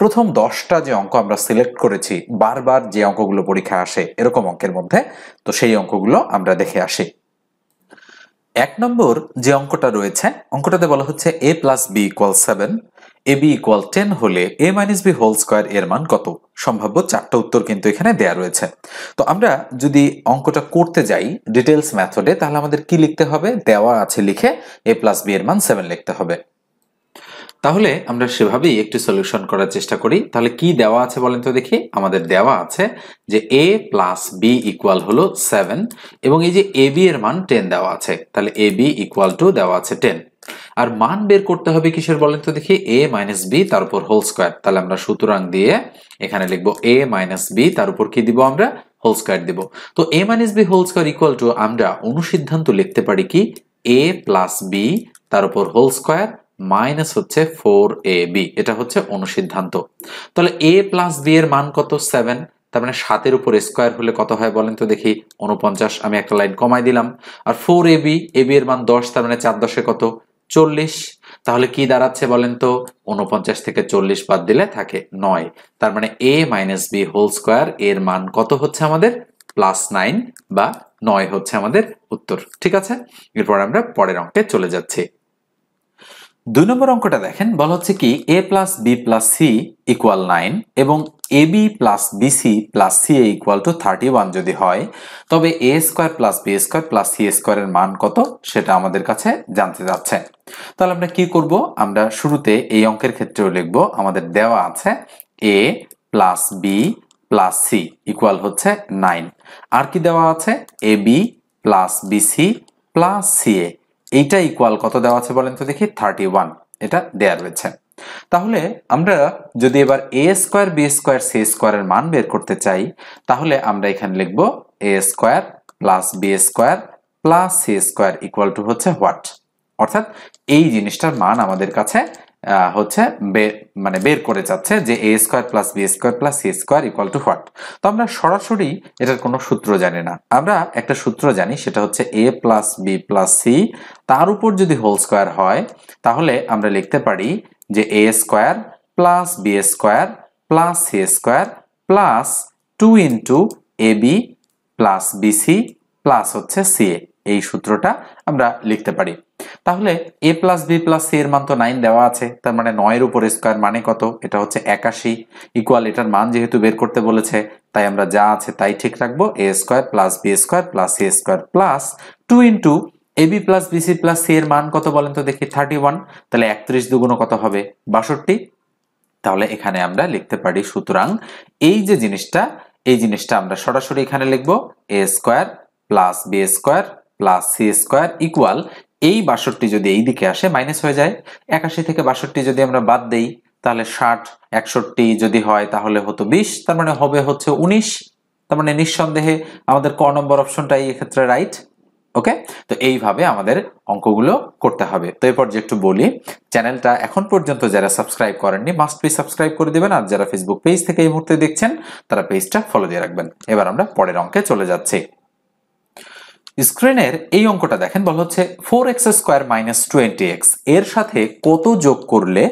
প্রথম দশটা যে অঙ্ক আমরা সিলেক্ট করেছি বারবার যে অঙ্কগুলো পরীক্ষা আসে এরকম অঙ্কের মধ্যে তো সেই অঙ্কগুলো আমরা দেখে আসি এক নম্বর যে অঙ্কটা রয়েছে অঙ্কটাতে বলা হচ্ছে A plus B equal seven A B equal ten হলে A minus B whole square এর মান কত সম্ভাব্য চারটা উত্তর কিন্তু এখানে দেয়া রয়েছে তো আমরা যদি অঙ্কটা করতে যাই ডিটেলস ম্যাথডে তাহলে আমাদের কি লিখতে হবে দেওয়া আছে লিখে এ প্লাস বি এর মান সেভেন লিখতে হবে তাহলে আমরা সেভাবেই একটি সলিউশন করার চেষ্টা করি তাহলে কি দেওয়া আছে বলেন তো দেখি আমাদের দেওয়া আছে যে এ প্লাস বি ইকুয়াল হলো সেভেন এবং এই যে এ বি এর মান টেন দেওয়া আছে তাহলে এ বি ইকুয়াল টু দেওয়া আছে টেন আর মান বের করতে হবে কিসের বলেন তো দেখি এ মাইনাস বি তার উপর হোল স্কোয়ার তাহলে আমরা সুতরাং দিয়ে এখানে লিখবো এ মাইনাস বি তার উপর কি দিব আমরা হোল স্কোয়ার দিব তো A minus B whole square equal to আমরা অনুসিদ্ধান্ত লিখতে পারি কি এ প্লাস বি তার উপর হোল স্কোয়ার মাইনাস হচ্ছে ফোর এ বি এটা হচ্ছে অনুসিদ্ধান্ত তাহলে এ প্লাস বি এর মান কত সেভেন তার মানে সাতের উপর স্কোয়ার হলে কত হয় বলেন তো দেখি উনপঞ্চাশ আমি একটা লাইন কমাই দিলাম আর four A B A B এর মান দশ তার মানে চার দশে কত চল্লিশ তাহলে কি দাঁড়াচ্ছে বলেন তো উনপঞ্চাশ থেকে চল্লিশ বাদ দিলে থাকে নয় তার মানে A minus B whole square এর মান কত হচ্ছে আমাদের প্লাস নাইন বা নয় হচ্ছে আমাদের উত্তর ঠিক আছে এরপর আমরা পরের অঙ্কে চলে যাচ্ছি দুই নম্বর অঙ্কটা দেখেন বলা হচ্ছে কি A plus B plus C equal nine এবং A B plus B C plus C A equal to thirty one যদি হয় তবে A square plus B square plus C স্কোয়ারের মান কত সেটা আমাদের কাছে জানতে যাচ্ছে তাহলে আমরা কি করব আমরা শুরুতে এই অঙ্কের ক্ষেত্রেও লিখব আমাদের দেওয়া আছে A plus B plus C equal হচ্ছে নাইন আর কি দেওয়া আছে A B plus B C plus C A এইটা ইকুয়াল কত দেওয়া আছে বলেন তো দেখি থার্টি ওয়ান এটা দেওয়া রয়েছে তাহলে আমরা যদি এবার A square B square C স্কোয়ারের মান বের করতে চাই তাহলে আমরা এখানে লিখব A square plus B square plus C square equal to হচ্ছে হোয়াট অর্থাৎ এই জিনিসটার মান আমাদের কাছে হচ্ছে মানে বের করে যাচ্ছে যে A square plus B square plus C square equal to what তো আমরা সরাসরি এটার কোনো সূত্র জানি না আমরা একটা সূত্র জানি সেটা হচ্ছে A plus B plus C তার উপর যদি হোল স্কোয়ার হয় তাহলে আমরা লিখতে পারি যে A square plus B square plus C square plus two into A B plus B C plus হচ্ছে সি এই সূত্রটা আমরা লিখতে পারি তাহলে A plus B plus C এর মান তো নাইন দেওয়া আছে তার মানে নয়ের উপর স্কোয়ার মানে কত এটা হচ্ছে একাশি ইকুয়াল এটার মান যেহেতু বের করতে বলেছে তাই আমরা যা আছে তাই ঠিক রাখবো A square plus B square plus C square plus two into B plus C plus C এর মান কত বলেন তো দেখি থার্টি ওয়ান তাহলে একত্রিশ দুগুণ কত হবে বাষট্টি তাহলে এখানে আমরা লিখতে পারি সুতরাং এই যে জিনিসটা এই জিনিসটা আমরা সরাসরি এখানে লিখবো A square plus B square plus C square equal এই বাষট্টি যদি এই দিকে আসে মাইনাস হয়ে যায় একাশি থেকে বাষট্টি যদি আমরা বাদ দেই তাহলে ষাট একষট্টি যদি হয় তাহলে হতো বিশ তার মানে হবে হচ্ছে উনিশ তার মানে নিঃসন্দেহে আমাদের ক নম্বর অপশনটাই এক্ষেত্রে রাইট ওকে তো এইভাবে আমাদের অঙ্কগুলো করতে হবে তো এরপর যে একটু বলি চ্যানেলটা এখন পর্যন্ত যারা সাবস্ক্রাইব করেননি মাস্ট বি সাবস্ক্রাইব করে দেবেন আর যারা ফেসবুক পেজ থেকে এই মুহূর্তে দেখছেন তারা পেজটা ফলো দিয়ে রাখবেন এবার আমরা পরের অঙ্কে চলে যাচ্ছি স্ক্রিনের এই অঙ্কটা দেখেন বলা হচ্ছে four X square minus twenty X এর সাথে কত যোগ করলে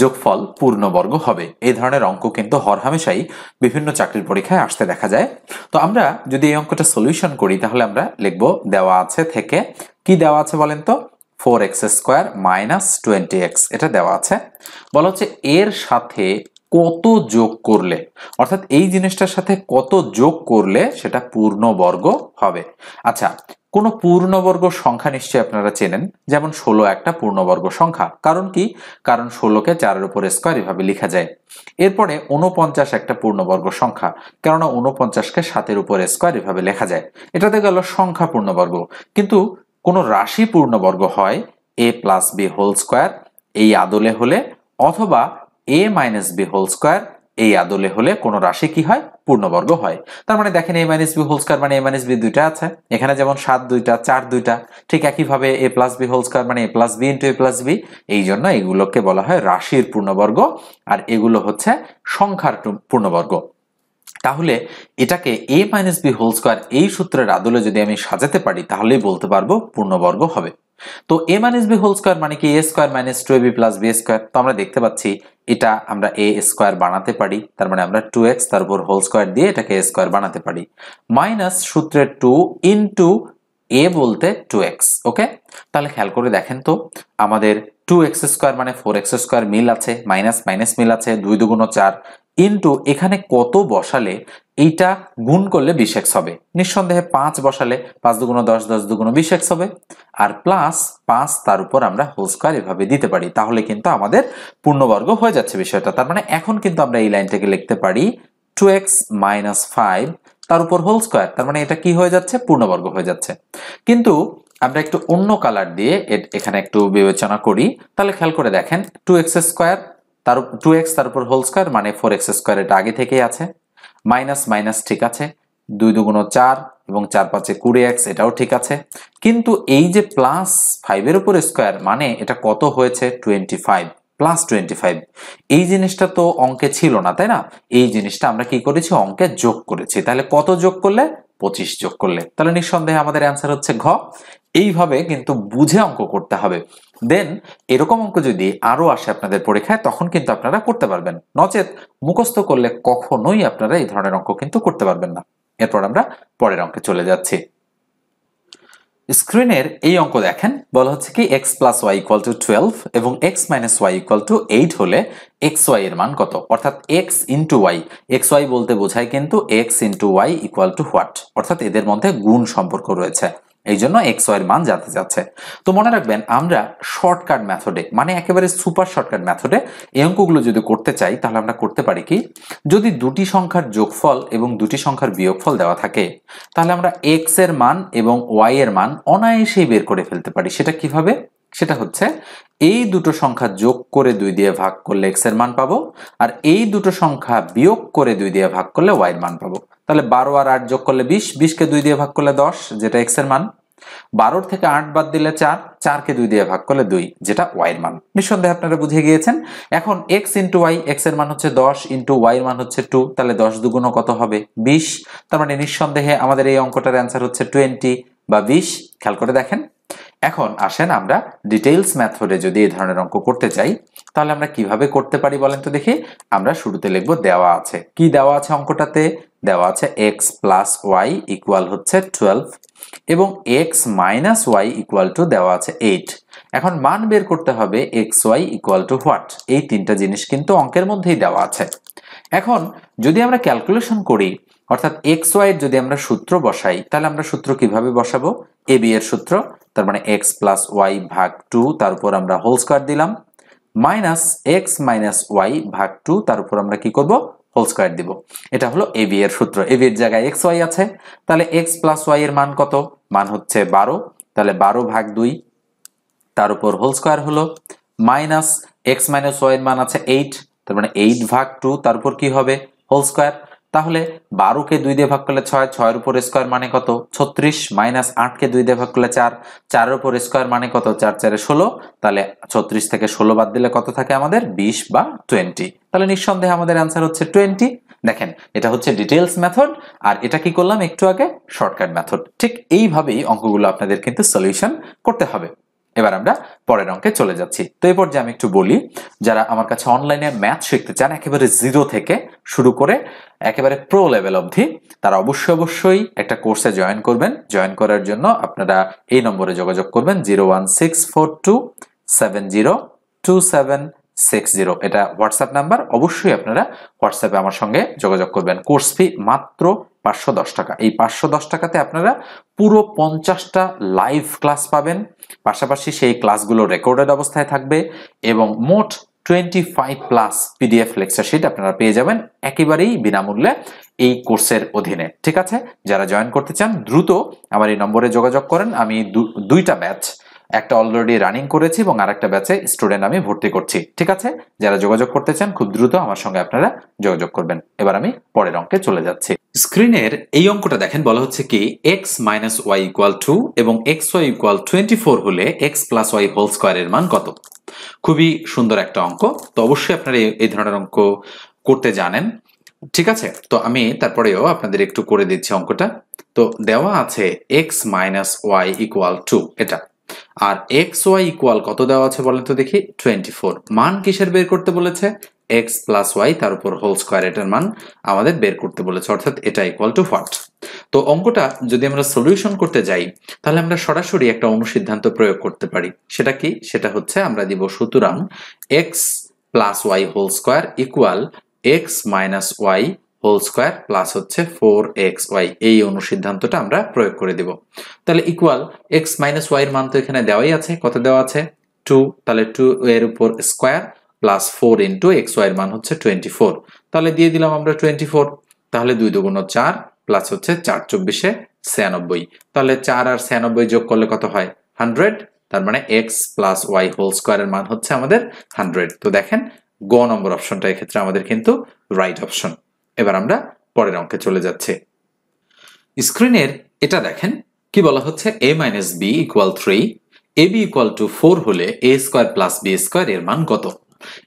যোগফল পূর্ণবর্গ হবে এই ধরনের অঙ্ক কিন্তু হরহামেশাই বিভিন্ন চাকরির পরীক্ষায় আসতে দেখা যায় তো আমরা যদি এই অঙ্কটা সলিউশন করি তাহলে আমরা লিখব দেওয়া আছে থেকে কি দেওয়া আছে বলেন তো four X square minus twenty X এটা দেওয়া আছে বলা হচ্ছে এর সাথে কত যোগ করলে অর্থাৎ এই জিনিসটার সাথে কত যোগ করলে সেটা পূর্ণবর্গ হবে আচ্ছা কোনো পূর্ণবর্গ সংখ্যা নিশ্চয়ই আপনারা চেনেন যেমন ষোলো একটা পূর্ণবর্গ সংখ্যা কারণ কি কারণ ষোলোকে চারের উপর স্কোয়ার এভাবে লেখা যায় এরপরে উনপঞ্চাশ একটা পূর্ণবর্গ সংখ্যা কেননা উনপঞ্চাশকে সাতের উপর স্কোয়ার এভাবে লেখা যায় এটাতে গেল সংখ্যা পূর্ণবর্গ কিন্তু কোনো রাশি পূর্ণবর্গ হয় A plus B whole square এই আদলে হলে অথবা A minus B whole square এই আদলে হলে কোনো রাশি কি হয় পূর্ণবর্গ হয় তার মানে দেখেন A minus B whole square মানে এ মাইনাস বি দুইটা আছে এখানে যেমন সাত দুইটা চার দুইটা ঠিক একইভাবে A plus B whole square মানে A plus B into A plus B এই জন্য এগুলোকে বলা হয় রাশির পূর্ণবর্গ আর এগুলো হচ্ছে সংখ্যার পূর্ণবর্গ তাহলে এটাকে A minus B whole square এই সূত্রের আদলে যদি আমি সাজাতে পারি তাহলেই বলতে পারবো পূর্ণবর্গ হবে তো A minus B whole square মানে কি A square minus two B plus B square তো আমরা দেখতে পাচ্ছি এটা আমরা এ স্কোয়ার বানাতে পারি তার মানে আমরা টু এক্স তার উপর হোল স্কোয়ার দিয়ে এটাকে এ স্কোয়ার বানাতে পারি মাইনাস সূত্রের টু ইন্টু এ বলতে টু এক্স ওকে তাহলে খেয়াল করে দেখেন তো আমাদের টু এক্স স্কোয়ার মানে ফোর এক্স স্কোয়ার মিল আছে মাইনাস মাইনাস মিল আছে দুই দুগুণ চার ইন্টু এখানে কত বসালে এইটা গুণ করলে বিশ এক্স হবে নিঃসন্দেহে পাঁচ বসালে পাঁচ দুগুণ দশ দশ দুগুণ বিশ এক্স হবে আর প্লাস পাঁচ তার উপর আমরা হোল স্কোয়ার এভাবে দিতে পারি তাহলে কিন্তু আমাদের পূর্ণবর্গ হয়ে যাচ্ছে বিষয়টা তার মানে এখন কিন্তু আমরা এই লাইনটাকে লিখতে পারি টু এক্স মাইনাস ফাইভ তার উপর হোল স্কোয়ার তার মানে এটা কি হয়ে যাচ্ছে পূর্ণবর্গ হয়ে যাচ্ছে কিন্তু আমরা একটু অন্য কালার দিয়ে এখানে একটু বিবেচনা করি তাহলে খেয়াল করে দেখেন টু এক্স স্কোয়ার তার টু এক্স তার উপর হোল স্কোয়ার মানে ফোর এক্স স্কোয়ার এটা আগে থেকেই আছে মাইনাস মাইনাস ঠিক আছে দুই দুগুণ চার এবং চার পাঁচে কুড়ি এক্স এটাও ঠিক আছে কিন্তু এই যে প্লাস ফাইভের উপর স্কোয়ার মানে এটা কত হয়েছে twenty five plus twenty five এই জিনিসটা তো অঙ্কে ছিল না তাই না এই জিনিসটা আমরা কি করেছি অঙ্কে যোগ করেছি তাহলে কত যোগ করলে পঁচিশ যোগ করলে তাহলে নিঃসন্দেহে আমাদের অ্যান্সার হচ্ছে ঘ এইভাবে কিন্তু বুঝে অঙ্ক করতে হবে দেন এরকম অঙ্ক যদি আরও আসে আপনাদের পরীক্ষায় তখন কিন্তু আপনারা করতে পারবেন নচেত মুখস্থ করলে কখনোই আপনারা এই ধরনের অঙ্ক কিন্তু করতে পারবেন না এরপর আমরা পরের অঙ্কে চলে যাচ্ছি স্ক্রিনের এই অঙ্ক দেখেন বলা হচ্ছে কি X plus Y equal to twelve এবং x minus Y equal to eight হলে এক্স ওয়াই এর মান কত অর্থাৎ X into Y X Y বলতে বোঝায় কিন্তু X into Y equal to what অর্থাৎ এদের মধ্যে গুণ সম্পর্ক রয়েছে এই জন্য এক্স এর মান জানতে যাচ্ছে তো মনে রাখবেন আমরা শর্টকাট মেথডে মানে একেবারে সুপার শর্টকাট মেথডে এই অঙ্কগুলো যদি করতে চাই তাহলে আমরা করতে পারি কি যদি দুটি সংখ্যার যোগফল এবং দুটি সংখ্যার বিয়োগফল দেওয়া থাকে তাহলে আমরা এক্স এর মান এবং ওয়াই এর মান অনায়াসেই বের করে ফেলতে পারি সেটা কিভাবে সেটা হচ্ছে এই দুটো সংখ্যা যোগ করে দুই দিয়ে ভাগ করলে এক্স এর মান পাবো আর এই দুটো সংখ্যা বিয়োগ করে দুই দিয়ে ভাগ করলে ওয়াই এর মান পাবো তাহলে বারো আর আট যোগ করলে বিশ বিশকে দুই দিয়ে ভাগ করলে দশ যেটা এক্স এর মান বারোর থেকে আট বাদ দিলে চার চারকে দুই দিয়ে ভাগ করলে দুই যেটা এর মান নিঃসন্দেহে আপনারা বুঝে গিয়েছেন এখন এক্স ইন্টু ওয়াই এক্স এর মান হচ্ছে দশ ইন্টু এর মান হচ্ছে টু তাহলে দশ দুগুণ কত হবে বিশ তার মানে নিঃসন্দেহে আমাদের এই অঙ্কটার অ্যান্সার হচ্ছে টোয়েন্টি বা বিশ খেয়াল করে দেখেন এখন আসেন আমরা ডিটেইলস ম্যাথডে যদি এই ধরনের অঙ্ক করতে চাই তাহলে আমরা কিভাবে করতে পারি বলেন তো দেখি আমরা শুরুতে লিখব দেওয়া আছে কি দেওয়া আছে অঙ্কটাতে দেওয়া আছে এক্স প্লাস ওয়াই ইকুয়াল হচ্ছে টুয়েলভ এবং x minus Y equal to দেওয়া আছে এইট এখন মান বের করতে হবে X Y equal to what এই তিনটা জিনিস কিন্তু অঙ্কের মধ্যেই দেওয়া আছে এখন যদি আমরা ক্যালকুলেশন করি অর্থাৎ এক্স ওয়াই যদি আমরা সূত্র বসাই তাহলে আমরা সূত্র কিভাবে বসাবো এ বি এর সূত্র তার মানে এক্স প্লাস ওয়াই ভাগ টু তারপর আমরা হোল স্কোয়ার দিলাম মাইনাস এক্স মাইনাস ওয়াই ভাগ টু তার উপর আমরা কি করব হোল স্কোয়ার দিব এটা হলো এবি এর সূত্র এবি এর জায়গায় এক্স ওয়াই আছে তাহলে এক্স প্লাস ওয়াই এর মান কত মান হচ্ছে বারো তাহলে বারো ভাগ দুই তার উপর হোল স্কোয়ার হলো মাইনাস এক্স মাইনাস ওয়াই এর মান আছে এইট তার মানে এইট ভাগ টু তারপর উপর কি হবে হোল স্কোয়ার তাহলে বারোকে দুই দিয়ে ভাগ করলে ছয় ছয়ের উপর স্কোয়ার মানে কত ছত্রিশ মাইনাস আটকে দুই দিয়ে ভাগ করলে চার চারের উপর স্কোয়ার মানে কত চার চারে ষোলো তাহলে ছত্রিশ থেকে ষোলো বাদ দিলে কত থাকে আমাদের বিশ বা টোয়েন্টি তাহলে নিঃসন্দেহে আমাদের অ্যান্সার হচ্ছে টোয়েন্টি দেখেন এটা হচ্ছে ডিটেলস মেথড আর এটা কি করলাম একটু আগে শর্টকাট মেথড ঠিক এইভাবেই অঙ্কগুলো আপনাদের কিন্তু সলিউশন করতে হবে এবার আমরা পরের অঙ্কে চলে যাচ্ছি তো এরপর যে আমি একটু বলি যারা আমার কাছে অনলাইনে ম্যাথ শিখতে চান একেবারে জিরো থেকে শুরু করে একেবারে প্রো লেভেল অবধি তারা অবশ্যই অবশ্যই একটা কোর্সে জয়েন করবেন জয়েন করার জন্য আপনারা এই নম্বরে যোগাযোগ করবেন zero one six four two seven zero two seven six zero এটা হোয়াটসঅ্যাপ নাম্বার অবশ্যই আপনারা হোয়াটসঅ্যাপে আমার সঙ্গে যোগাযোগ করবেন কোর্স ফি মাত্র পাঁচশো দশ টাকা এই পাঁচশো দশ টাকাতে আপনারা পুরো পঞ্চাশটা লাইভ ক্লাস পাবেন পাশাপাশি সেই ক্লাসগুলো রেকর্ডেড অবস্থায় থাকবে এবং মোট twenty five plus PDF lecture sheet আপনারা পেয়ে যাবেন একেবারেই বিনামূল্যে এই কোর্সের অধীনে ঠিক আছে যারা জয়েন করতে চান দ্রুত আমার এই নম্বরে যোগাযোগ করেন আমি দুইটা ব্যাচ একটা অলরেডি রানিং করেছি এবং আরেকটা ব্যাচে স্টুডেন্ট আমি ভর্তি করছি ঠিক আছে যারা যোগাযোগ করতে চান খুব দ্রুত আমার সঙ্গে আপনারা যোগাযোগ করবেন এবার আমি পরের অঙ্কে চলে যাচ্ছি স্ক্রিনের এই অঙ্কটা দেখেন বলা হচ্ছে কি X minus Y equal two এবং X Y equal twenty four হলে এক্স প্লাস ওয়াই হোল স্কোয়ারের মান কত খুবই সুন্দর একটা অঙ্ক তো অবশ্যই আপনারা এই ধরনের অঙ্ক করতে জানেন ঠিক আছে তো আমি তারপরেও আপনাদের একটু করে দিচ্ছি অঙ্কটা তো দেওয়া আছে X minus Y equal two এটা আর এক্স ওয়াই ইকুয়াল কত দেওয়া আছে বলেন তো দেখি টোয়েন্টি ফোর মান কিসের বের করতে বলেছে এক্স প্লাস ওয়াই তার উপর হোল স্কোয়ার এটার মান আমাদের বের করতে বলেছে অর্থাৎ এটা ইকুয়াল টু হোয়াট তো অঙ্কটা যদি আমরা সলিউশন করতে যাই তাহলে আমরা সরাসরি একটা অনুসিদ্ধান্ত প্রয়োগ করতে পারি সেটা কি সেটা হচ্ছে আমরা দিব সুতরাং X plus Y whole square equal X minus Y whole square plus হচ্ছে ফোর এক্স ওয়াই এই অনুসিদ্ধান্তটা আমরা প্রয়োগ করে দিব তাহলে ইকুয়াল এক্স মাইনাস ওয়াই এর মান তো এখানে দেওয়াই আছে কত দেওয়া আছে টু তাহলে টু এর উপর square plus four into X ওয়াইয়ের মান হচ্ছে টোয়েন্টি ফোর তাহলে দিয়ে দিলাম আমরা টোয়েন্টি ফোর তাহলে দুই দুগুণ চার প্লাস হচ্ছে চার চব্বিশে ছিয়ানব্বই তাহলে চার আর ছিয়ানব্বই যোগ করলে কত হয় হান্ড্রেড তার মানে এক্স প্লাস ওয়াই হোল স্কোয়ারের মান হচ্ছে আমাদের হান্ড্রেড তো দেখেন গ নম্বর অপশনটা এক্ষেত্রে আমাদের কিন্তু রাইট অপশন এবার আমরা পরের অঙ্কে চলে যাচ্ছে স্ক্রিনের এটা দেখেন কি বলা হচ্ছে A minus B equal three A B equal to four হলে A square plus B square এর মান কত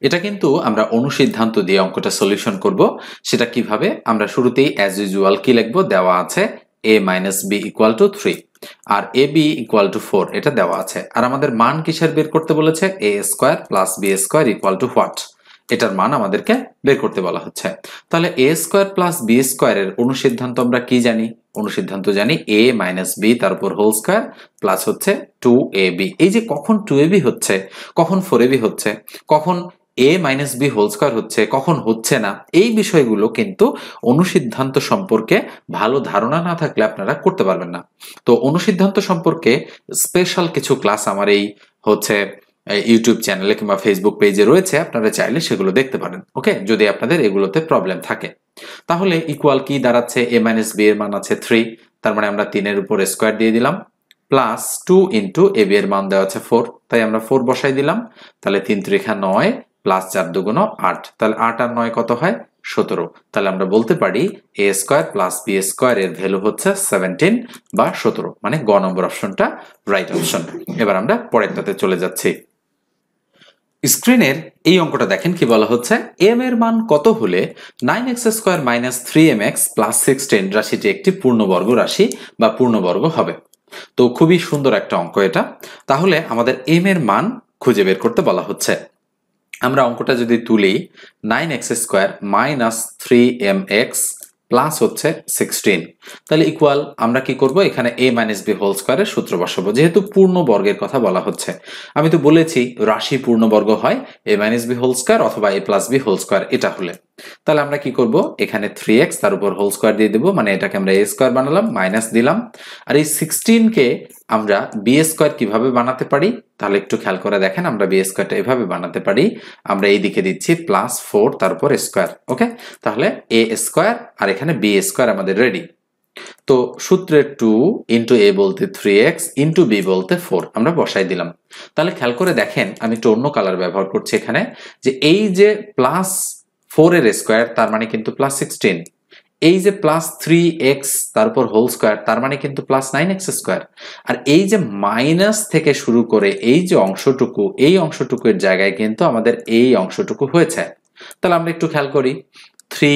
এটা কিন্তু আমরা অনুসিদ্ধান্ত দিয়ে অঙ্কটা সলিউশন করব সেটা কিভাবে আমরা শুরুতেই অ্যাজ ইউজুয়াল কি লিখবো দেওয়া আছে A minus B equal to three আর A B equal to four এটা দেওয়া আছে আর আমাদের মান কিসের বের করতে বলেছে A square plus B square equal to what এটার মান আমাদেরকে বের করতে বলা হচ্ছে তাহলে এ স্কোয়ার প্লাস বি স্কোয়ারের অনুসিদ্ধান্ত আমরা কি জানি অনুসিদ্ধান্ত জানি এ মাইনাস বি তারপর হোল স্কোয়ার প্লাস হচ্ছে টু এ বি এই যে কখন টু এ বি হচ্ছে কখন ফোর এ বি হচ্ছে কখন A minus B whole square হচ্ছে কখন হচ্ছে না এই বিষয়গুলো কিন্তু অনুসিদ্ধান্ত সম্পর্কে ভালো ধারণা না থাকলে আপনারা করতে পারবেন না তো অনুসিদ্ধান্ত সম্পর্কে স্পেশাল কিছু ক্লাস আমার এই হচ্ছে ইউটিউব চ্যানেলে কিংবা ফেসবুক পেজে রয়েছে আপনারা চাইলে সেগুলো দেখতে পারেন ওকে যদি আপনাদের এগুলোতে প্রবলেম থাকে তাহলে ইকুয়াল কি দাঁড়াচ্ছে এ মাইনাস বি এর মান আছে থ্রি তার মানে আমরা তিনের উপর স্কোয়ার দিয়ে দিলাম plus two into A B এর মান দেওয়া আছে ফোর তাই আমরা ফোর বসাই দিলাম তাহলে তিন ত্রিখা নয় প্লাস চার দুগুণ আট তাহলে আট আর নয় কত হয় সতেরো তাহলে আমরা বলতে পারি A square plus B square এর ভ্যালু হচ্ছে সেভেন্টিন বা সতেরো মানে গ নম্বর অপশনটা রাইট অপশন এবার আমরা পরেরটাতে চলে যাচ্ছি স্ক্রিনের এই অঙ্কটা দেখেন কি বলা হচ্ছে এম এর মান কত হলে nine X square minus three M X plus sixteen রাশিটি একটি পূর্ণবর্গ রাশি বা পূর্ণবর্গ হবে তো খুবই সুন্দর একটা অঙ্ক এটা তাহলে আমাদের এম এর মান খুঁজে বের করতে বলা হচ্ছে আমরা অঙ্কটা যদি তুলি nine X square minus three M X plus হচ্ছে সিক্সটিন তাহলে ইকুয়াল আমরা কি করব এখানে এ মাইনাস বি হোল স্কোয়ারের সূত্র বসাবো যেহেতু পূর্ণ বর্গের কথা বলা হচ্ছে আমি তো বলেছি রাশি পূর্ণবর্গ হয় A minus B whole square অথবা A plus B whole square এটা হলে তাহলে আমরা কি করব এখানে থ্রি এক্স তার উপর হোল স্কোয়ার দিয়ে দেব মানে এটাকে আমরা এ স্কোয়ার বানালাম মাইনাস দিলাম আর এই সিক্সটিনকে আমরা বি স্কোয়ার কিভাবে বানাতে পারি তাহলে একটু খেয়াল করে দেখেন আমরা বি স্কোয়ারটা এভাবে বানাতে পারি আমরা এই দিকে দিচ্ছি প্লাস ফোর তারপর স্কোয়ার ওকে তাহলে এ স্কোয়ার আর এখানে বি স্কোয়ার আমাদের রেডি তো সূত্রে টু ইন্টু এ বলতে থ্রি এক্স ইন্টু বি বলতে ফোর আমরা বসাই দিলাম তাহলে খেয়াল করে দেখেন আমি একটু অন্য কালার ব্যবহার করছি এখানে যে এই যে প্লাস ফোর এর স্কোয়ার তার মানে কিন্তু প্লাস সিক্সটিন এই যে প্লাস থ্রি এক্স তারপর হোল স্কোয়ার তার মানে কিন্তু প্লাস নাইন এক্স স্কোয়ার আর এই যে মাইনাস থেকে শুরু করে এই যে অংশটুকু এই অংশটুকুর জায়গায় কিন্তু আমাদের এই অংশটুকু হয়েছে তাহলে আমরা একটু খেয়াল করি থ্রি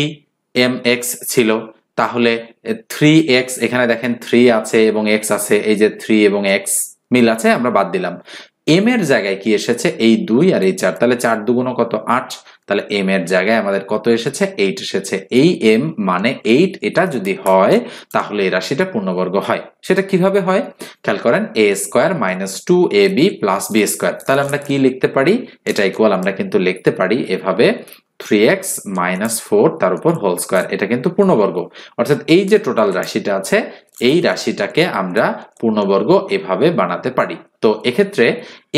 এম এক্স ছিল তাহলে থ্রি এক্স এখানে দেখেন থ্রি আছে এবং এক্স আছে এই যে থ্রি এবং এক্স মিল আছে আমরা বাদ দিলাম এম এর জায়গায় কি এসেছে এই দুই আর এই চার তাহলে চার দুগুণ কত আট তাহলে এম এর জায়গায় আমাদের কত এসেছে এইট এসেছে এই এম মানে এইট এটা যদি হয় তাহলে এই রাশিটা পূর্ণবর্গ হয় সেটা কিভাবে হয় খেয়াল করেন A square minus two A B plus B square তাহলে আমরা কি লিখতে পারি এটা ইকুয়াল আমরা কিন্তু লিখতে পারি এভাবে থ্রি এক্স মাইনাস ফোর তার উপর হোল স্কোয়ার এটা কিন্তু পূর্ণবর্গ অর্থাৎ এই যে টোটাল রাশিটা আছে এই রাশিটাকে আমরা পূর্ণবর্গ এভাবে বানাতে পারি তো এক্ষেত্রে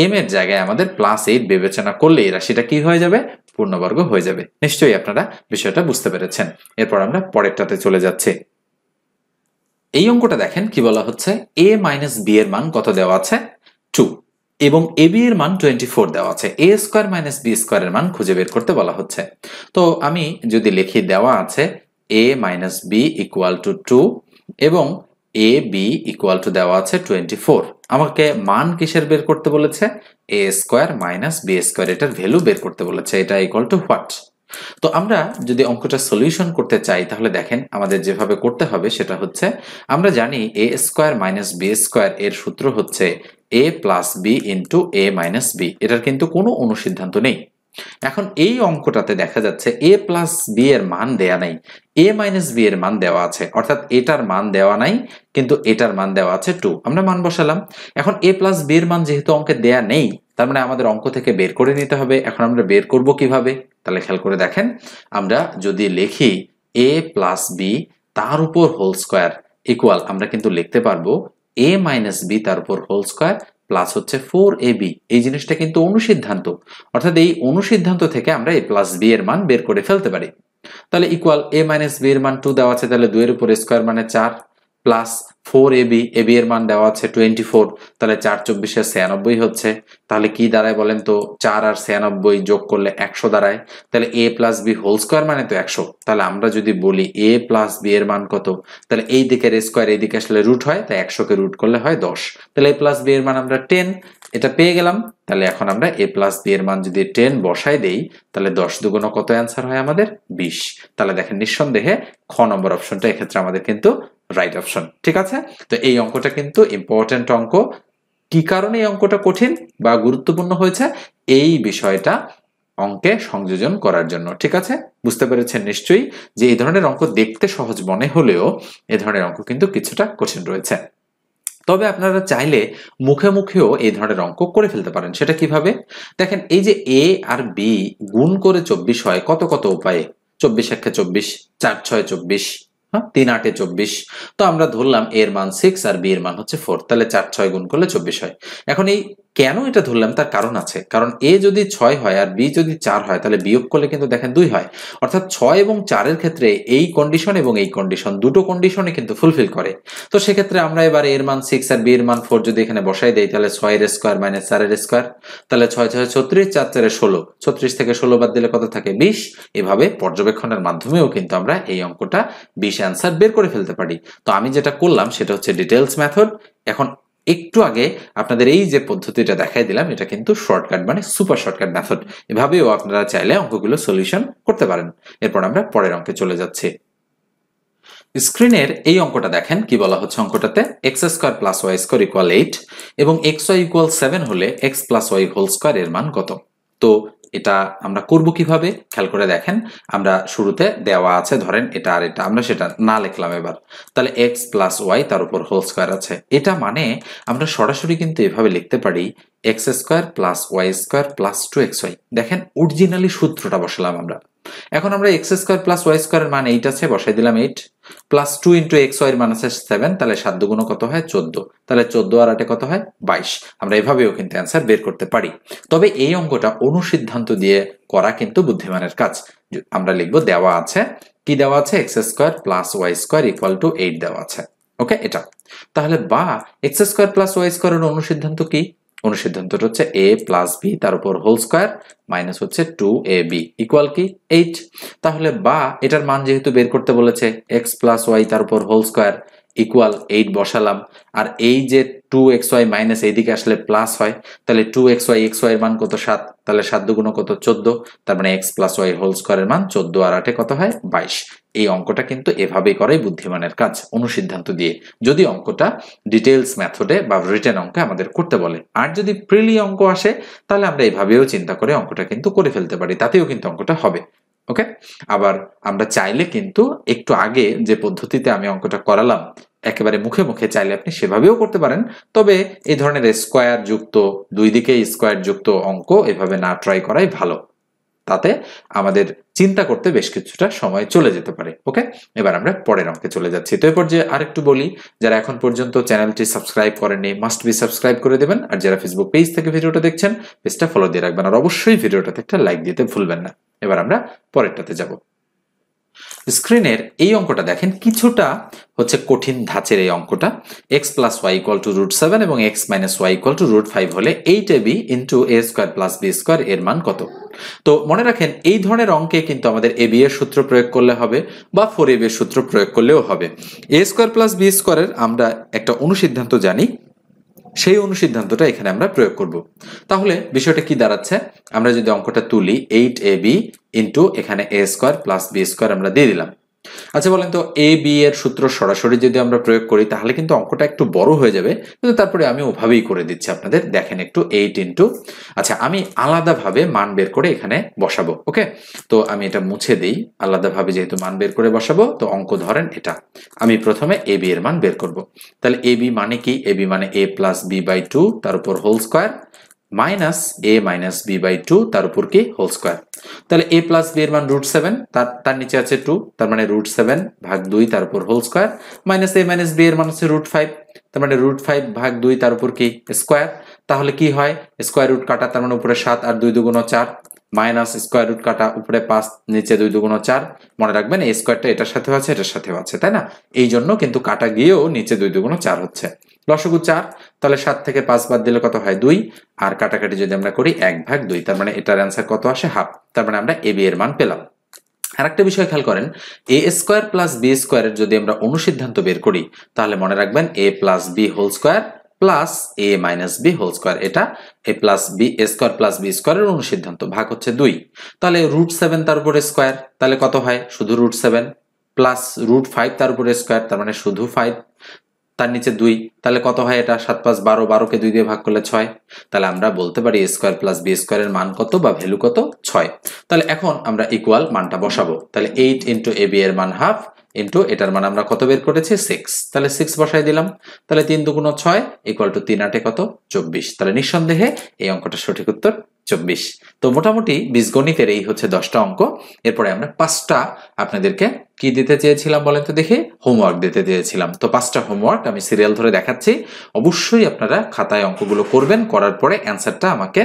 এম এর জায়গায় আমাদের প্লাস এইট বিবেচনা করলে এই রাশিটা কি হয়ে যাবে পূর্ণবর্গ হয়ে যাবে নিশ্চয়ই আপনারা বিষয়টা বুঝতে পেরেছেন এরপর আমরা পরেরটাতে চলে যাচ্ছি এই অঙ্কটা দেখেন কি বলা হচ্ছে এ মাইনাস বি এর মান কত দেওয়া আছে টু এবং এ বি এর মান টোয়েন্টি ফোর দেওয়া আছে এ স্কোয়ার মাইনাস বি স্কোয়ারের মান খুঁজে বের করতে বলা হচ্ছে তো আমি যদি লিখি দেওয়া আছে A minus B equal to two এবং এ বি ইকুয়াল টু দেওয়া আছে টোয়েন্টি ফোর আমাকে মান কিসের বের করতে বলেছে A square minus B square এটার ভ্যালু বের করতে বলেছে এটা ইকুয়াল টু হোয়াট তো আমরা যদি অঙ্কটা সলিউশন করতে চাই তাহলে দেখেন আমাদের যেভাবে করতে হবে সেটা হচ্ছে আমরা জানি A square minus B square এর সূত্র হচ্ছে A plus B into A minus B এটার কিন্তু কোনো অনুসিদ্ধান্ত নেই এখন এই অঙ্কটাতে দেখা যাচ্ছে এ প্লাস বি এর মান দেয়া নাই এ মাইনাস বি এর মান দেওয়া আছে অর্থাৎ এটার মান দেওয়া নাই কিন্তু এটার মান দেওয়া আছে টু আমরা মান বসালাম এখন এ প্লাস বি এর মান যেহেতু অঙ্কে দেয়া নেই তার মানে আমাদের অঙ্ক থেকে বের করে নিতে হবে এখন আমরা বের করব কিভাবে তাহলে খেয়াল করে দেখেন আমরা যদি লিখি এ প্লাস বি তার উপর হোল স্কোয়ার ইকুয়াল আমরা কিন্তু লিখতে পারবো এ মাইনাস বি তার উপর হোল স্কোয়ার প্লাস হচ্ছে ফোর এ বি এই জিনিসটা কিন্তু অনুসিদ্ধান্ত অর্থাৎ এই অনুসিদ্ধান্ত থেকে আমরা এ প্লাস বি এর মান বের করে ফেলতে পারি তাহলে ইকুয়াল এ মাইনাস বি এর মান টু দেওয়া আছে তাহলে দুয়ের উপর স্কোয়ার মানে চার প্লাস ফোর এবি এবি এর মান দেওয়া আছে টোয়েন্টি ফোর তাহলে চার চব্বিশে ছিয়ানব্বই হচ্ছে তাহলে কি দাঁড়ায় বলেন তো চার আর ছিয়ানব্বই যোগ করলে একশো দাঁড়ায় তাহলে A plus B whole square মানে তো একশো তাহলে আমরা যদি বলি এ প্লাস বি এর মান কত তাহলে এই দিকের স্কোয়ার এই আসলে রুট হয় তাই একশোকে রুট করলে হয় দশ তাহলে এ প্লাস বি এর মান আমরা টেন এটা পেয়ে গেলাম তাহলে এখন আমরা এ প্লাস বি এর মান যদি টেন বসাই দেই তাহলে দশ দুগুণ কত অ্যান্সার হয় আমাদের বিশ তাহলে দেখেন নিঃসন্দেহে খ নম্বর অপশনটা এক্ষেত্রে আমাদের কিন্তু রাইট অপশন ঠিক আছে তো এই অঙ্কটা কিন্তু ইম্পর্টেন্ট অঙ্ক কি কারণে এই অঙ্কটা কঠিন বা গুরুত্বপূর্ণ হয়েছে এই বিষয়টা অঙ্কে সংযোজন করার জন্য ঠিক আছে বুঝতে পেরেছেন নিশ্চয়ই যে এই ধরনের অঙ্ক দেখতে সহজ মনে হলেও এ ধরনের অঙ্ক কিন্তু কিছুটা কঠিন রয়েছে তবে আপনারা চাইলে মুখে মুখেও এই ধরনের অঙ্ক করে ফেলতে পারেন সেটা কিভাবে দেখেন এই যে এ আর বি গুণ করে চব্বিশ হয় কত কত উপায়ে চব্বিশ একে চব্বিশ চার ছয় চব্বিশ হ্যাঁ, তিন আটে চব্বিশ তো আমরা ধরলাম এর মান সিক্স আর বি এর মান হচ্ছে ফোর তাহলে চার ছয় গুণ করলে চব্বিশ হয় এখন এই কেন এটা ধরলাম তার কারণ আছে কারণ এ যদি ছয় হয় আর বি যদি চার হয় তাহলে বিয়োগ করলে কিন্তু দেখেন দুই হয় অর্থাৎ ছয় এবং চারের ক্ষেত্রে এই কন্ডিশন এবং এই কন্ডিশন দুটো কন্ডিশনে কিন্তু ফুলফিল করে তো সেক্ষেত্রে আমরা এবার এর মান সিক্স আর বি এর মান ফোর যদি এখানে বসাই দেই তাহলে ছয়ের স্কোয়ার মাইনাস চারের স্কোয়ার তাহলে ছয় ছয় ছত্রিশ চার চারে ষোলো ছত্রিশ থেকে ষোলো বাদ দিলে কত থাকে বিশ এভাবে পর্যবেক্ষণের মাধ্যমেও কিন্তু আমরা এই অঙ্কটা বিশ অ্যান্সার বের করে ফেলতে পারি তো আমি যেটা করলাম সেটা হচ্ছে ডিটেলস মেথড এখন একটু আগে আপনাদের এই যে পদ্ধতিটা দেখাই দিলাম এটা কিন্তু শর্টকাট মানে সুপার শর্টকাট মেথড এভাবেও আপনারা চাইলে অঙ্কগুলো সলিউশন করতে পারেন এরপর আমরা পরের অঙ্কে চলে যাচ্ছি স্ক্রিনের এই অঙ্কটা দেখেন কি বলা হচ্ছে অঙ্কটাতে X square plus Y square equal eight এবং এক্স ওয়াই ইকুয়াল সেভেন হলে X plus Y whole square এর মান কত তো এটা আমরা করব কিভাবে খেয়াল করে দেখেন আমরা শুরুতে দেওয়া আছে ধরেন এটা আর এটা আমরা সেটা না লিখলাম এবার তাহলে এক্স প্লাস ওয়াই তার উপর হোল স্কোয়ার আছে এটা মানে আমরা সরাসরি কিন্তু এভাবে লিখতে পারি X square plus Y square plus two X Y দেখেন অরিজিনালি সূত্রটা বসালাম আমরা এখন আমরা এক্স স্কোয়ার প্লাস ওয়াই স্কোয়ারের মান এইট আছে বসাই দিলাম eight plus two into X Y মান আছে সেভেন তাহলে সাত দুগুণ কত হয় চোদ্দ তাহলে চোদ্দ আর আটে কত হয় বাইশ আমরা এভাবেও কিন্তু অ্যান্সার বের করতে পারি তবে এই অঙ্কটা অনুসিদ্ধান্ত দিয়ে করা কিন্তু বুদ্ধিমানের কাজ আমরা লিখবো দেওয়া আছে কি দেওয়া আছে X square plus Y square equal to eight দেওয়া আছে ওকে এটা তাহলে বা এক্স স্কোয়ার প্লাস ওয়াই স্কোয়ারের অনুসিদ্ধান্ত কি অনুসিদ্ধান্তটা হচ্ছে এ প্লাস বি তার উপর হোল স্কোয়ার মাইনাস হচ্ছে টু এ বি ইকুয়াল কি এইট তাহলে বা এটার মান যেহেতু বের করতে বলেছে এক্স প্লাস ওয়াই তার উপর হোল স্কোয়ার ইকুয়াল এইট বসালাম আর এই যে টু এক্স ওয়াই মাইনাস এইদিকে আসলে প্লাস হয় তাহলে two X Y X Y মান কত সাত তাহলে সাত দুগুণ কত চোদ্দ তার মানে এক্স প্লাস ওয়াই হোল স্কোয়ারের মান চোদ্দ আর আটে কত হয় বাইশ এই অঙ্কটা কিন্তু এভাবেই করাই বুদ্ধিমানের কাজ অনুসিদ্ধান্ত দিয়ে যদি অঙ্কটা ডিটেলস মেথডে বা রিটার্ন অঙ্কে আমাদের করতে বলে আর যদি প্রিলি অঙ্ক আসে তাহলে আমরা এভাবেও চিন্তা করে অঙ্কটা কিন্তু করে ফেলতে পারি তাতেও কিন্তু অঙ্কটা হবে ওকে আবার আমরা চাইলে কিন্তু একটু আগে যে পদ্ধতিতে আমি অঙ্কটা করালাম একেবারে মুখে মুখে চাইলে আপনি সেভাবেও করতে পারেন তবে এই ধরনের স্কোয়ার যুক্ত দুই দিকে স্কোয়ার যুক্ত অঙ্ক এভাবে না ট্রাই করাই ভালো তাতে আমাদের চিন্তা করতে বেশ কিছুটা সময় চলে যেতে পারে ওকে এবার আমরা পরের অঙ্কে চলে যাচ্ছি তো এরপর যে আরেকটু বলি যারা এখন পর্যন্ত চ্যানেলটি সাবস্ক্রাইব করেননি মাস্ট বি সাবস্ক্রাইব করে দেবেন আর যারা ফেসবুক পেজ থেকে ভিডিওটা দেখছেন পেজটা ফলো দিয়ে রাখবেন আর অবশ্যই ভিডিওটাতে একটা লাইক দিতে ভুলবেন না এবার আমরা পরেরটাতে যাবো স্ক্রিনের এই অঙ্কটা দেখেন কিছুটা হচ্ছে কঠিন ধাঁচের এই অঙ্কটা X plus Y equal to root seven এবং x minus Y equal to root five হলে eight A B into A square plus B square এর মান কত তো মনে রাখেন এই ধরনের অঙ্কে কিন্তু আমাদের এ বি এর সূত্র প্রয়োগ করলে হবে বা ফোর এ বি এর সূত্র প্রয়োগ করলেও হবে এ স্কোয়ার প্লাস বি স্কোয়ারের আমরা একটা অনুসিদ্ধান্ত জানি সেই অনুসিদ্ধান্তটা এখানে আমরা প্রয়োগ করব তাহলে বিষয়টা কি দাঁড়াচ্ছে আমরা যদি অঙ্কটা তুলি এইট এ বি ইন্টু এখানে A square plus B square আমরা দিয়ে দিলাম আচ্ছা বলেন তো এ বি এর সূত্র সরাসরি যদি আমরা প্রয়োগ করি তাহলে কিন্তু অঙ্কটা একটু বড় হয়ে যাবে কিন্তু তারপরে আমি ওভাবেই করে দিচ্ছি আপনাদের দেখেন একটু এইট ইন্টু আচ্ছা আমি আলাদাভাবে মান বের করে এখানে বসাবো ওকে তো আমি এটা মুছে দিই আলাদাভাবে যেহেতু মান বের করে বসাবো তো অঙ্ক ধরেন এটা আমি প্রথমে এ বি এর মান বের করব তাহলে এ বি মানে কি এ বি মানে A plus B by two তার উপর whole square minus A minus B by two তার উপর কি হোল স্কোয়ার তাহলে এ প্লাস বি এর মান রুট সেভেন তার তার নিচে আছে টু তার মানে রুট সেভেন ভাগ দুই তার উপর whole square minus A minus B এর মান হচ্ছে রুট ফাইভ তার মানে রুট ফাইভ ভাগ দুই তার উপর কি স্কোয়ার তাহলে কি হয় স্কোয়ার রুট কাটা তার মানে উপরে সাত আর দুই দুগুণ চার মাইনাস স্কোয়ার রুট কাটা উপরে পাঁচ নিচে দুই দুগুণ চার মনে রাখবেন এই স্কোয়ারটা এটার সাথেও আছে এটার সাথেও আছে তাই না এই জন্য কিন্তু কাটা গিয়েও নিচে দুই দুগুণ চার হচ্ছে লসগু চার তাহলে সাত থেকে পাঁচ বাদ দিলে কত হয় দুই আর কাটাকাটি যদি আমরা করি এক ভাগ দুই তার মানে এটার অ্যান্সার কত আসে হাফ তার মানে আমরা এ বি এর মান পেলাম আর একটা বিষয় খেয়াল করেন এ স্কোয়ার প্লাস বি স্কোয়ারের যদি আমরা অনুসিদ্ধান্ত বের করি তাহলে মনে রাখবেন A plus B whole square plus A minus B whole square এটা A plus B A square plus B স্কোয়ারের অনুসিদ্ধান্ত ভাগ হচ্ছে দুই তাহলে রুট সেভেন তার উপরে স্কোয়ার তাহলে কত হয় শুধু root seven plus root five তার উপরে স্কোয়ার তার মানে শুধু ফাইভ তার নিচে দুই তাহলে কত হয় এটা সাত পাঁচ বারো বারোকে দুই দিয়ে ভাগ করলে ছয় তাহলে আমরা বলতে পারি এ স্কোয়ার প্লাস বি স্কোয়ারের মান কত বা ভ্যালু কত ছয় তাহলে এখন আমরা ইকুয়াল মানটা বসাবো তাহলে এইট ইন্টু এ বি এর মান হাফ ইন্টু এটার মান আমরা কত বের করেছি সিক্স তাহলে সিক্স বসাই দিলাম তাহলে তিন দুগুণ ছয় ইকুয়াল টু তিন আটে কত চব্বিশ তাহলে নিঃসন্দেহে এই অঙ্কটা সঠিক উত্তর চব্বিশ তো মোটামুটি বীজগণিতের এই হচ্ছে দশটা অঙ্ক এরপরে আমরা পাঁচটা আপনাদেরকে কি দিতে চেয়েছিলাম বলেন তো দেখি হোমওয়ার্ক দিতে চেয়েছিলাম তো পাঁচটা হোমওয়ার্ক আমি সিরিয়াল ধরে দেখাচ্ছি অবশ্যই আপনারা খাতায় অঙ্কগুলো করবেন করার পরে অ্যান্সারটা আমাকে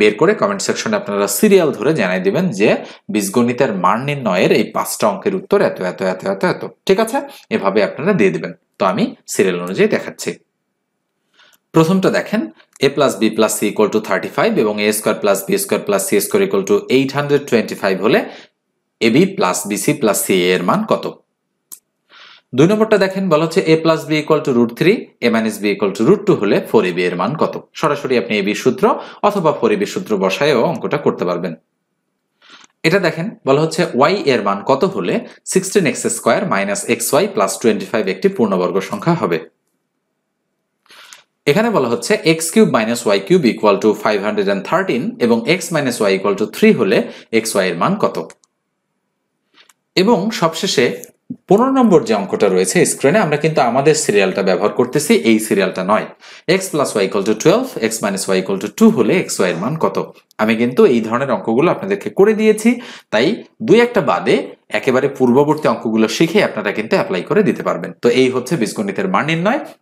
বের করে কমেন্ট সেকশনে আপনারা সিরিয়াল ধরে জানাই দিবেন যে বীজগণিতের মান নির্ণয়ের এই পাঁচটা অঙ্কের উত্তর এত এত এত এত এত ঠিক আছে এভাবে আপনারা দিয়ে দিবেন তো আমি সিরিয়াল অনুযায়ী দেখাচ্ছি প্রথমটা দেখেন A plus B plus C equal to thirty five এবং A square plus B square plus C square equal to eight hundred twenty five হলে A B plus B C plus C এর মান কত দুই নম্বরটা দেখেন বলা হচ্ছে A plus B equal to root three A minus B equal to root two হলে ফোর বি এর মান কত সরাসরি আপনি এ বি সূত্র অথবা ফোর বি সূত্র বসায়ও অঙ্কটা করতে পারবেন এটা দেখেন বলা হচ্ছে ওয়াই এর মান কত হলে sixteen x square minus x y plus twenty five একটি পূর্ণবর্গ সংখ্যা হবে এখানে বলা হচ্ছে x cube minus y cube equal to five hundred and thirteen এবং x minus Y equal to three হলে এক্স ওয়াই এর মান কত এবং সবশেষে পনেরো নম্বর যে অঙ্কটা রয়েছে স্ক্রিনে আমরা কিন্তু আমাদের সিরিয়ালটা ব্যবহার করতেছি এই সিরিয়ালটা নয় x plus Y equal to twelve x minus Y equal to two হলে এক্স ওয়াই এর মান কত আমি কিন্তু এই ধরনের অঙ্কগুলো আপনাদেরকে করে দিয়েছি তাই দুই একটা বাদে একেবারে পূর্ববর্তী অঙ্কগুলো শিখে আপনারা কিন্তু অ্যাপ্লাই করে দিতে পারবেন তো এই হচ্ছে বীজগণিতের মান নির্ণয়